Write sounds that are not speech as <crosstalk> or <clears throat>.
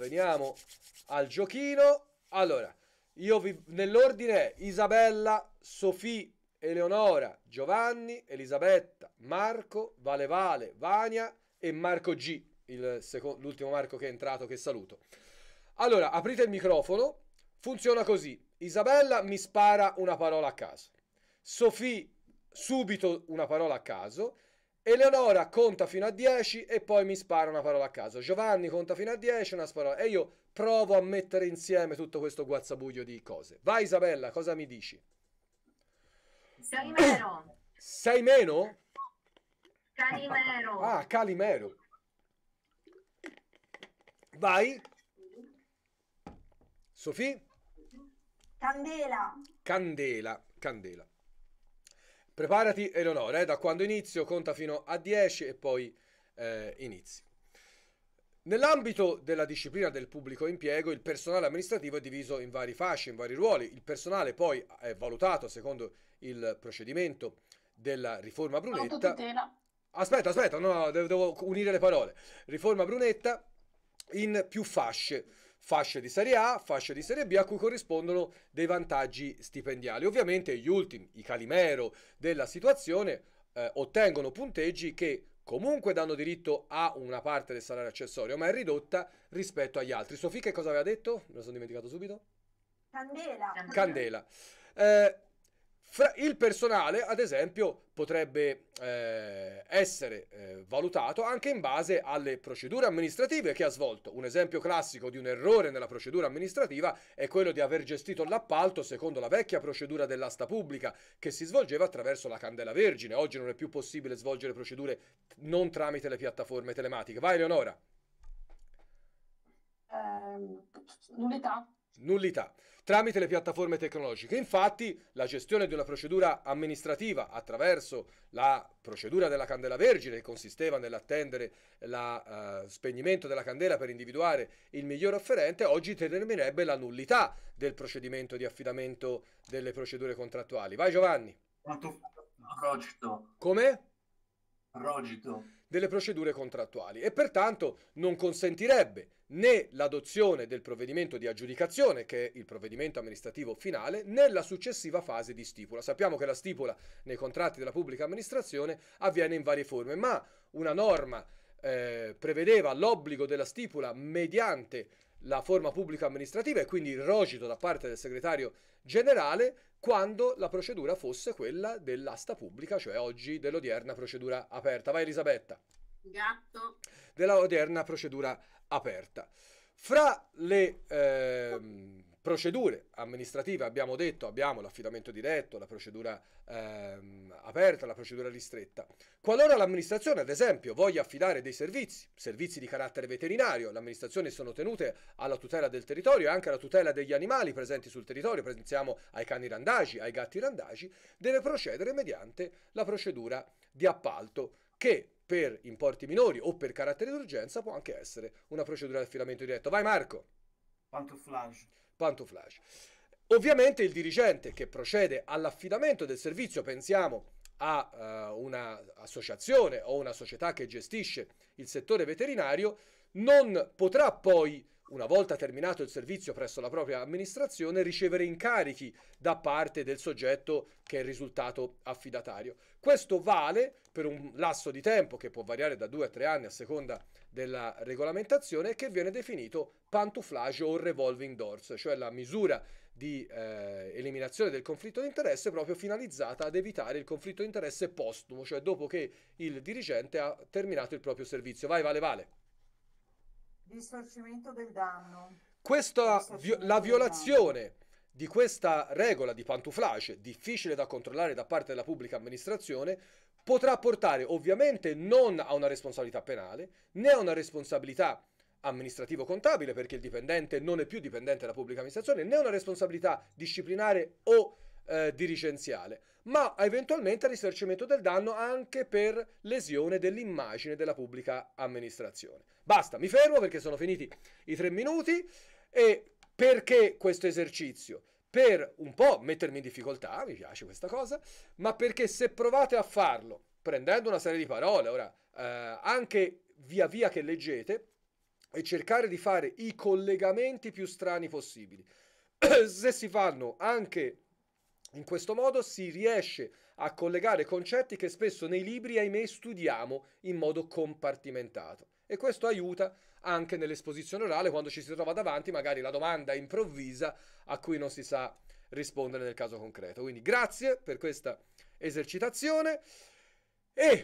Veniamo al giochino. Allora, io vi, nell'ordine Isabella, Sofì, Eleonora, Giovanni, Elisabetta, Marco, Vale Vale, Vania e Marco G, secondo, l'ultimo Marco che è entrato che saluto. Allora, aprite il microfono, funziona così. Isabella mi spara una parola a caso. Sofì subito una parola a caso Eleonora conta fino a 10 e poi mi spara una parola a caso. Giovanni conta fino a 10 una parola. E io provo a mettere insieme tutto questo guazzabuglio di cose. Vai Isabella, cosa mi dici? Sei meno. Sei meno? Calimero. Ah, Calimero. Vai. Sofì? Candela. Candela, candela. Preparati Eleonora, eh, da quando inizio conta fino a 10 e poi eh, inizi. Nell'ambito della disciplina del pubblico impiego, il personale amministrativo è diviso in vari fasce, in vari ruoli. Il personale poi è valutato secondo il procedimento della riforma Brunetta. Aspetta, aspetta, no, devo, devo unire le parole. Riforma Brunetta in più fasce fasce di Serie A, fasce di Serie B a cui corrispondono dei vantaggi stipendiali. Ovviamente gli ultimi, i calimero della situazione, eh, ottengono punteggi che comunque danno diritto a una parte del salario accessorio, ma è ridotta rispetto agli altri. Sofì che cosa aveva detto? Me lo sono dimenticato subito. Candela. Candela. Eh, fra il personale, ad esempio, potrebbe eh, essere eh, valutato anche in base alle procedure amministrative che ha svolto. Un esempio classico di un errore nella procedura amministrativa è quello di aver gestito l'appalto secondo la vecchia procedura dell'asta pubblica che si svolgeva attraverso la candela vergine. Oggi non è più possibile svolgere procedure non tramite le piattaforme telematiche. Vai Leonora. Eh, novità Nullità. Tramite le piattaforme tecnologiche. Infatti la gestione di una procedura amministrativa attraverso la procedura della candela vergine, che consisteva nell'attendere lo uh, eh, spegnimento della candela per individuare il miglior offerente, oggi determinerebbe la nullità del procedimento di affidamento delle procedure contrattuali. Vai Giovanni. Quanto progetto? Come? Rogito. delle procedure contrattuali e pertanto non consentirebbe né l'adozione del provvedimento di aggiudicazione, che è il provvedimento amministrativo finale, né la successiva fase di stipula. Sappiamo che la stipula nei contratti della pubblica amministrazione avviene in varie forme, ma una norma eh, prevedeva l'obbligo della stipula mediante la forma pubblica amministrativa e quindi il rogito da parte del segretario generale quando la procedura fosse quella dell'asta pubblica, cioè oggi dell'odierna procedura aperta. Vai Elisabetta. Gatto. Della odierna procedura aperta. Fra le... Eh, Procedure amministrative, abbiamo detto, abbiamo l'affidamento diretto, la procedura ehm, aperta, la procedura ristretta. Qualora l'amministrazione, ad esempio, voglia affidare dei servizi, servizi di carattere veterinario, l'amministrazione sono tenute alla tutela del territorio e anche alla tutela degli animali presenti sul territorio, pensiamo ai cani randagi, ai gatti randagi, deve procedere mediante la procedura di appalto che per importi minori o per carattere d'urgenza può anche essere una procedura di affidamento diretto. Vai Marco! Pantouflage. Pantouflage. Ovviamente il dirigente che procede all'affidamento del servizio, pensiamo a uh, eh, un'associazione o una società che gestisce il settore veterinario, non potrà poi una volta terminato il servizio presso la propria amministrazione, ricevere incarichi da parte del soggetto che è risultato affidatario. Questo vale per un lasso di tempo che può variare da 2 a 3 anni a seconda della regolamentazione che viene definito pantouflage o revolving doors, cioè la misura di eh, eliminazione del conflitto di interesse proprio finalizzata ad evitare il conflitto di interesse postumo, cioè dopo che il dirigente ha terminato il proprio servizio. Vai, vale, vale risarcimento del danno. Questa, la violazione di questa regola di pantouflage, difficile da controllare da parte della pubblica amministrazione, potrà portare ovviamente non a una responsabilità penale né a una responsabilità amministrativo contabile perché il dipendente non è più dipendente della pubblica amministrazione né una responsabilità disciplinare o eh, dirigenziale ma eventualmente al risarcimento del danno anche per lesione dell'immagine della pubblica amministrazione. Basta, mi fermo perché sono finiti i tre minuti e perché questo esercizio? Per un po' mettermi in difficoltà, mi piace questa cosa, ma perché se provate a farlo prendendo una serie di parole, ora eh, anche via via che leggete, e cercare di fare i collegamenti più strani possibili. <clears throat> se si fanno anche in questo modo si riesce a collegare concetti che spesso nei libri, ahimè, studiamo in modo compartimentato. E questo aiuta anche nell'esposizione orale quando ci si trova davanti magari la domanda improvvisa a cui non si sa rispondere nel caso concreto. Quindi grazie per questa esercitazione e